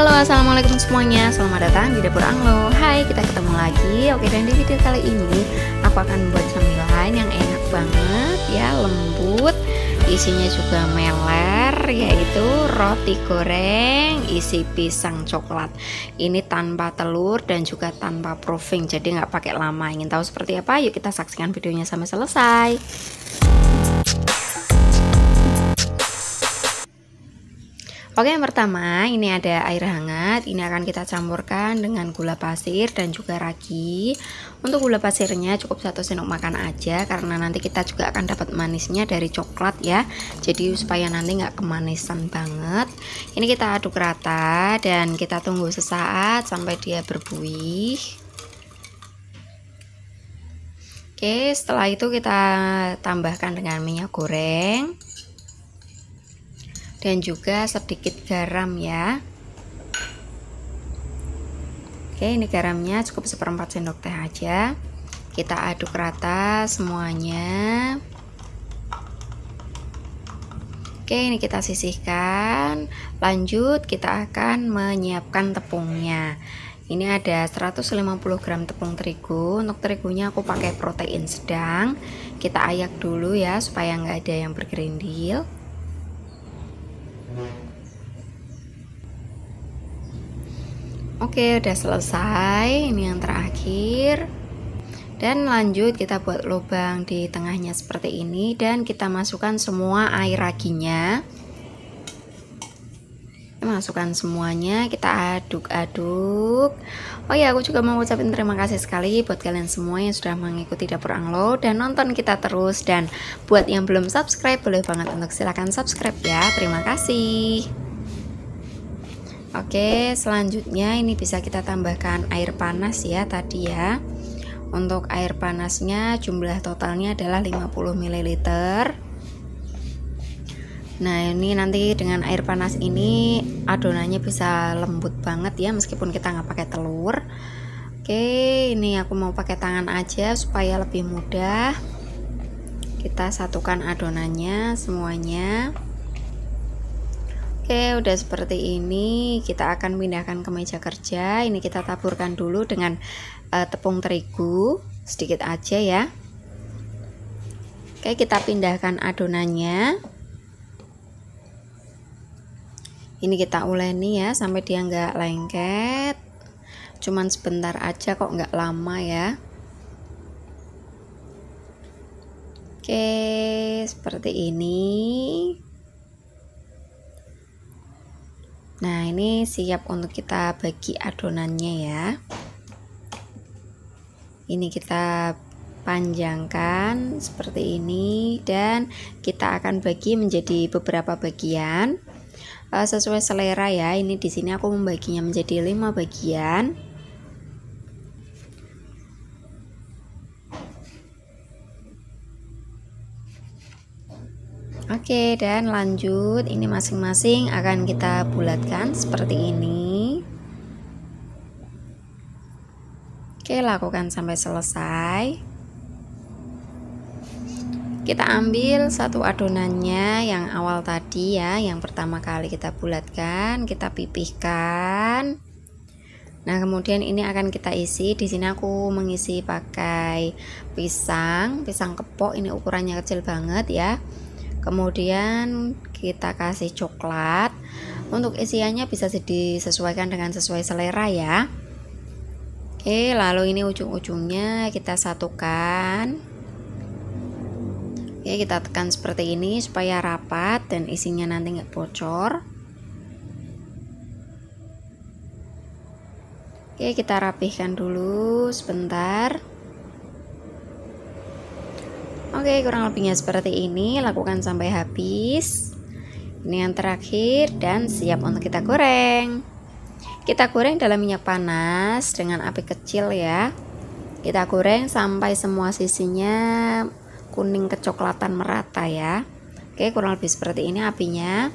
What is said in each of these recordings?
Halo assalamualaikum semuanya Selamat datang di Dapur Anglo Hai kita ketemu lagi Oke dan di video kali ini Aku akan membuat cemilan yang enak banget Ya lembut Isinya juga meler Yaitu roti goreng Isi pisang coklat Ini tanpa telur dan juga tanpa proofing Jadi nggak pakai lama Ingin tahu seperti apa? Yuk kita saksikan videonya sampai selesai Oke, yang pertama ini ada air hangat. Ini akan kita campurkan dengan gula pasir dan juga ragi. Untuk gula pasirnya cukup satu sendok makan aja karena nanti kita juga akan dapat manisnya dari coklat ya. Jadi supaya nanti nggak kemanisan banget. Ini kita aduk rata dan kita tunggu sesaat sampai dia berbuih. Oke, setelah itu kita tambahkan dengan minyak goreng dan juga sedikit garam ya oke ini garamnya cukup seperempat sendok teh aja kita aduk rata semuanya oke ini kita sisihkan lanjut kita akan menyiapkan tepungnya ini ada 150 gram tepung terigu untuk terigunya aku pakai protein sedang kita ayak dulu ya supaya nggak ada yang bergerindil Oke, udah selesai. Ini yang terakhir. Dan lanjut kita buat lubang di tengahnya seperti ini dan kita masukkan semua air raginya masukkan semuanya kita aduk-aduk oh ya aku juga mau ucapin terima kasih sekali buat kalian semua yang sudah mengikuti dapur anglo dan nonton kita terus dan buat yang belum subscribe boleh banget untuk silahkan subscribe ya terima kasih oke selanjutnya ini bisa kita tambahkan air panas ya tadi ya untuk air panasnya jumlah totalnya adalah 50 ml Nah ini nanti dengan air panas ini adonannya bisa lembut banget ya meskipun kita nggak pakai telur. Oke ini aku mau pakai tangan aja supaya lebih mudah. Kita satukan adonannya semuanya. Oke udah seperti ini kita akan pindahkan ke meja kerja. Ini kita taburkan dulu dengan uh, tepung terigu sedikit aja ya. Oke kita pindahkan adonannya. ini kita uleni ya sampai dia nggak lengket cuman sebentar aja kok nggak lama ya oke seperti ini nah ini siap untuk kita bagi adonannya ya ini kita panjangkan seperti ini dan kita akan bagi menjadi beberapa bagian uh, sesuai selera ya. Ini di sini aku membaginya menjadi lima bagian. Oke, dan lanjut ini masing-masing akan kita bulatkan seperti ini. Oke, lakukan sampai selesai kita ambil satu adonannya yang awal tadi ya yang pertama kali kita bulatkan kita pipihkan nah kemudian ini akan kita isi di sini aku mengisi pakai pisang pisang kepok ini ukurannya kecil banget ya kemudian kita kasih coklat untuk isiannya bisa disesuaikan dengan sesuai selera ya oke lalu ini ujung-ujungnya kita satukan Oke, ya, kita tekan seperti ini supaya rapat dan isinya nanti nggak bocor. Oke, kita rapihkan dulu sebentar. Oke, kurang lebihnya seperti ini. Lakukan sampai habis. Ini yang terakhir dan siap untuk kita goreng. Kita goreng dalam minyak panas dengan api kecil ya. Kita goreng sampai semua sisinya kuning kecoklatan merata ya oke kurang lebih seperti ini apinya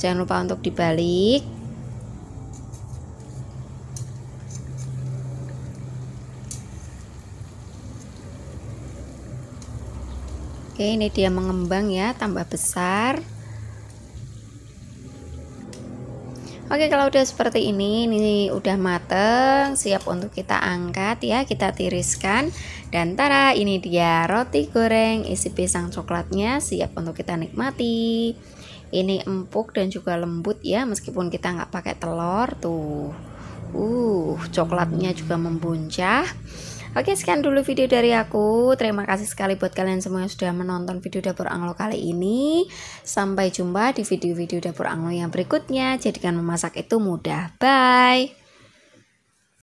jangan lupa untuk dibalik oke ini dia mengembang ya tambah besar Oke kalau udah seperti ini ini udah mateng siap untuk kita angkat ya kita tiriskan dan tara ini dia roti goreng isi pisang coklatnya siap untuk kita nikmati ini empuk dan juga lembut ya meskipun kita nggak pakai telur tuh uh coklatnya juga membuncah Oke sekian dulu video dari aku Terima kasih sekali buat kalian semua yang sudah menonton video dapur anglo kali ini Sampai jumpa di video-video dapur anglo yang berikutnya Jadikan memasak itu mudah Bye